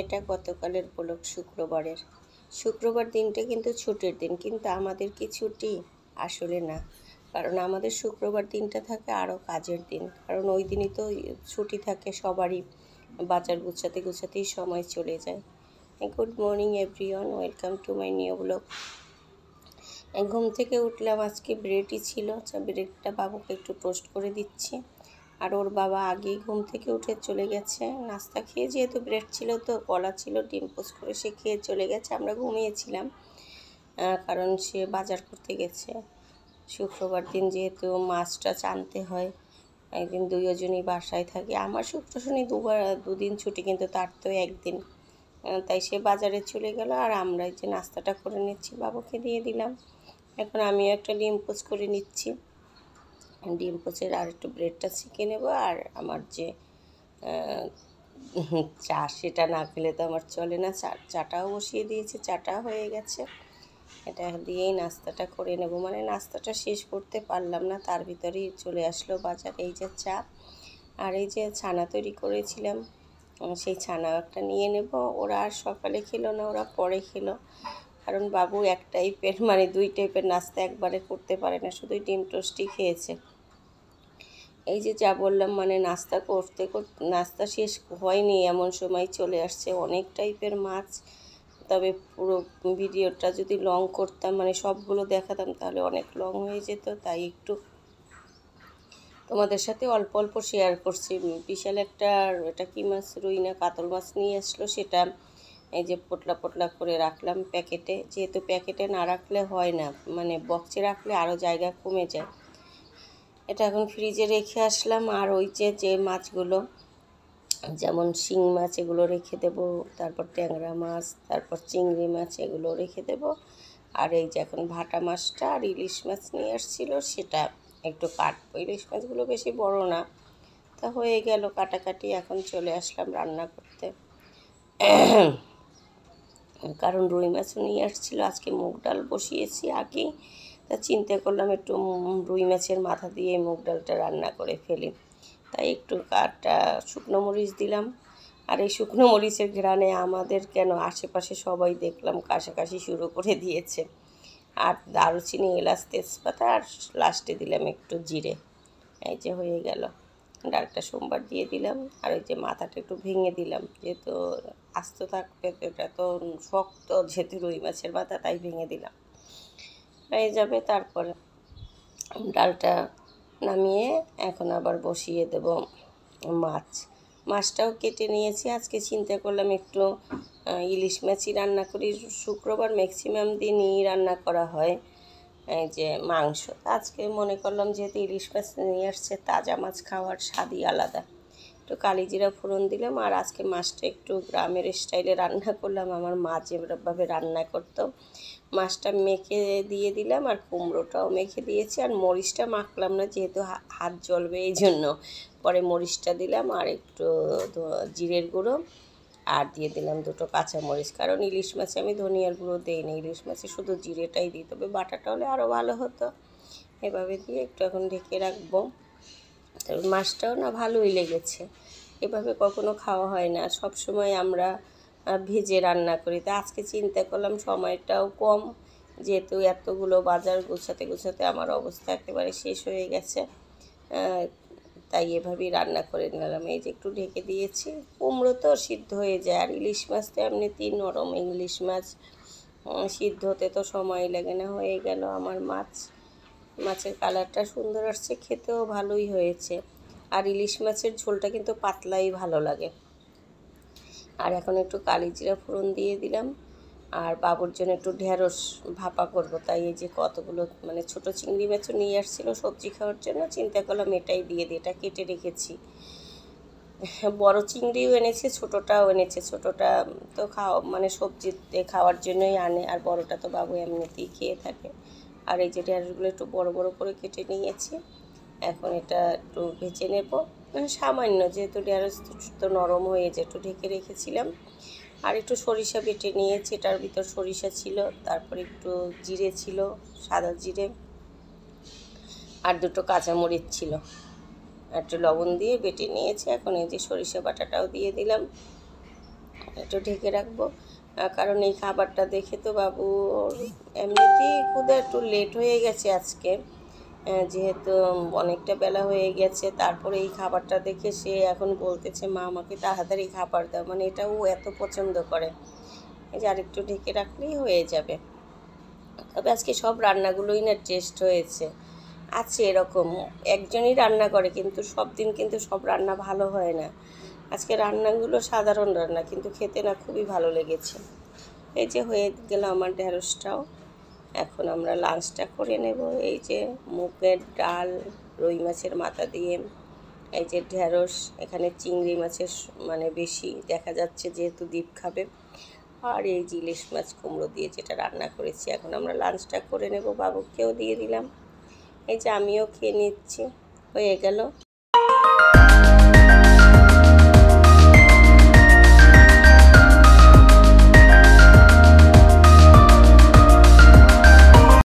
এটা গতকালের ব্লক শুক্রবারের শুক্রবার দিনটা কিন্তু ছুটির দিন কিন্তু আমাদের কি ছুটি আসলে না কারণ আমাদের শুক্রবার দিনটা থাকে আরও কাজের দিন কারণ ওই দিনই তো ছুটি থাকে সবারই বাজার গুছাতে গুছাতেই সময় চলে যায় good morning everyone welcome to my new blog ঘুম থেকে উঠলাম আজকে ব্রেডই ছিল আচ্ছা ব্রেডটা বাবুকে একটু টোস্ট করে দিচ্ছি আর ওর বাবা আগেই ঘুম থেকে উঠে চলে গেছে নাস্তা খেয়ে যেহেতু ব্রেড ছিল তো কলা ছিল ডিম পোস্ট করে সে খেয়ে চলে গেছে আমরা ঘুমিয়েছিলাম কারণ সে বাজার করতে গেছে শুক্রবার দিন যেহেতু মাছটা চানতে হয় একদিন দুইজনই বাসায় থাকে আমার শুক্র শনি দুবার দুদিন ছুটি কিন্তু তার তো একদিন তাই সে বাজারে চলে গেল আর আমরা যে নাস্তাটা করে নিচ্ছি বাবুকে দিয়ে দিলাম এখন আমিও একটা ডিম পোস্ট করে নিচ্ছি ডিম পচের আর একটু ব্রেডটা শিখে নেব আর আমার যে চা সেটা না খেলে তো আমার চলে না চা চাটাও বসিয়ে দিয়েছে চাটা হয়ে গেছে এটা দিয়েই নাস্তাটা করে নেব মানে নাস্তাটা শেষ করতে পারলাম না তার ভিতরেই চলে আসলো বাজার এই যে চা আর এই যে ছানা তৈরি করেছিলাম সেই ছানা একটা নিয়ে নেব ওরা আর সকালে খেলো না ওরা পরে খেলো কারণ বাবু এক টাইপের মানে দুই টাইপের নাস্তা একবারে করতে পারে না শুধুই ডিম টোস্টই খেয়েছে এই যে যা বললাম মানে নাস্তা করতে করতে নাস্তা শেষ হয়নি এমন সময় চলে আসছে অনেক টাইপের মাছ তবে পুরো ভিডিওটা যদি লং করতাম মানে সবগুলো দেখাতাম তাহলে অনেক লং হয়ে যেত তাই একটু তোমাদের সাথে অল্প অল্প শেয়ার করছি বিশাল একটা এটা কি মাছ রুই না কাতল মাছ নিয়ে আসলো সেটা এই যে পোটলা পোটলা করে রাখলাম প্যাকেটে যেহেতু প্যাকেটে না রাখলে হয় না মানে বক্সে রাখলে আরও জায়গা কমে যায় এটা এখন ফ্রিজে রেখে আসলাম আর ওই যে যে মাছগুলো যেমন শিং মাছ এগুলো রেখে দেব তারপর ট্যাংরা মাছ তারপর চিংড়ি মাছ এগুলো রেখে দেব আর এই যে এখন ভাটা মাছটা আর ইলিশ মাছ নিয়ে আসছিলো সেটা একটু কাটবো ইলিশ মাছগুলো বেশি বড় না তা হয়ে গেল কাটাকাটি এখন চলে আসলাম রান্না করতে কারণ রুই মাছও নিয়ে আসছিলো আজকে মুগ ডাল বসিয়েছি আগে তা চিন্তা করলাম একটু রুই মাছের মাথা দিয়ে মুগ ডালটা রান্না করে ফেলি তাই একটু কাটা শুকনো মরিচ দিলাম আর এই শুকনো মরিচের ঘেরানে আমাদের কেন আশেপাশে সবাই দেখলাম কাশাকাশি শুরু করে দিয়েছে আর দারুচিনি এলাচ তেজপাতা আর লাস্টে দিলাম একটু জিরে এই যে হয়ে গেল ডালটা সোমবার দিয়ে দিলাম আর ওই যে মাথাটা একটু ভেঙে দিলাম যেহেতু আস্ত থাকবে এটা তো শক্ত যেহেতু রুই মাছের মাথা তাই ভেঙে দিলাম হয়ে যাবে তারপরে ডালটা নামিয়ে এখন আবার বসিয়ে দেব মাছ মাছটাও কেটে নিয়েছি আজকে চিন্তা করলাম একটু ইলিশ মাছই রান্না করি শুক্রবার ম্যাক্সিমাম দিনই রান্না করা হয় এই যে মাংস আজকে মনে করলাম যেহেতু ইলিশ মাছ নিয়ে আসছে তাজা মাছ খাওয়ার স্বাদই আলাদা একটু কালিজিরা ফোড়ন দিলাম আর আজকে মাছটা একটু গ্রামের স্টাইলে রান্না করলাম আমার মা যেভাবে রান্না করতো মাছটা মেখে দিয়ে দিলাম আর কুমড়োটাও মেখে দিয়েছি আর মরিচটা মাখলাম না যেহেতু হাত জ্বলবে এই জন্য পরে মরিচটা দিলাম আর একটু জিরের গুঁড়ো আর দিয়ে দিলাম দুটো কাঁচামরিচ কারণ ইলিশ মাছে আমি ধনিয়ার গুঁড়ো দিই না ইলিশ মাছে শুধু জিরেটাই দিই তবে বাটাটা হলে আরও ভালো হতো এভাবে দিয়ে একটু এখন ঢেকে রাখবো তবে মাছটাও না ভালোই লেগেছে এভাবে কখনো খাওয়া হয় না সব সময় আমরা ভেজে রান্না করি তা আজকে চিন্তা করলাম সময়টাও কম যেহেতু এতগুলো বাজার গোছাতে গোছাতে আমার অবস্থা একেবারে শেষ হয়ে গেছে তাই এভাবেই রান্না করে নিলাম এই যে একটু ঢেকে দিয়েছি কুমড়ো তো সিদ্ধ হয়ে যায় আর ইলিশ মাছটা এমনিতেই নরম ইলিশ মাছ সিদ্ধ হতে তো সময় লাগে না হয়ে গেল আমার মাছ মাছের কালারটা সুন্দর আসছে খেতেও ভালোই হয়েছে আর ইলিশ মাছের ঝোলটা কিন্তু পাতলাই ভালো লাগে আর এখন একটু কালি জিরা ফোড়ন দিয়ে দিলাম আর বাবুর জন্য একটু ঢেঁড়স ভাপা করবো তাই এই যে কতগুলো মানে ছোট চিংড়ি মাছও নিয়ে আসছিল সবজি খাওয়ার জন্য চিন্তা করলাম এটাই দিয়ে দিই এটা কেটে রেখেছি বড় চিংড়িও এনেছে ছোটোটাও এনেছে ছোটোটা তো খাওয়া মানে সবজিতে খাওয়ার জন্যই আনে আর বড়টা তো বাবু এমনিতেই খেয়ে থাকে আর এই যে ঢেঁড়সগুলো একটু বড় বড় করে কেটে নিয়েছি এখন এটা একটু ভেজে নেব মানে সামান্য যেহেতু ঢেঁড়স তো নরম হয়ে যে একটু ঢেকে রেখেছিলাম আর একটু সরিষা বেটে নিয়েছি এটার ভিতর সরিষা ছিল তারপর একটু জিরে ছিল সাদা জিরে আর দুটো কাঁচামরিচ ছিল একটু লবণ দিয়ে বেটে নিয়েছি এখন এই যে সরিষা বাটাটাও দিয়ে দিলাম একটু ঢেকে রাখবো কারণ এই খাবারটা দেখে তো বাবু এমনিতেই খুদে একটু লেট হয়ে গেছে আজকে যেহেতু অনেকটা বেলা হয়ে গেছে তারপরে এই খাবারটা দেখে সে এখন বলতেছে মা আমাকে তাড়াতাড়ি খাবার দাও মানে এটা ও এত পছন্দ করে এই যে আরেকটু ঢেকে রাখলেই হয়ে যাবে তবে আজকে সব রান্নাগুলোই না টেস্ট হয়েছে আছে এরকম একজনই রান্না করে কিন্তু সব দিন কিন্তু সব রান্না ভালো হয় না আজকে রান্নাগুলো সাধারণ রান্না কিন্তু খেতে না খুবই ভালো লেগেছে এই যে হয়ে গেল আমার ঢ্যাঁড়সটাও এখন আমরা লাঞ্চটা করে নেব এই যে মুগের ডাল রুই মাছের মাথা দিয়ে এই যে ঢেঁড়স এখানে চিংড়ি মাছের মানে বেশি দেখা যাচ্ছে যেহেতু দ্বীপ খাবে আর এই যে ইলিশ মাছ কুমড়ো দিয়ে যেটা রান্না করেছি এখন আমরা লাঞ্চটা করে নেব বাবুকেও দিয়ে দিলাম এই যে আমিও খেয়ে নিচ্ছি হয়ে গেল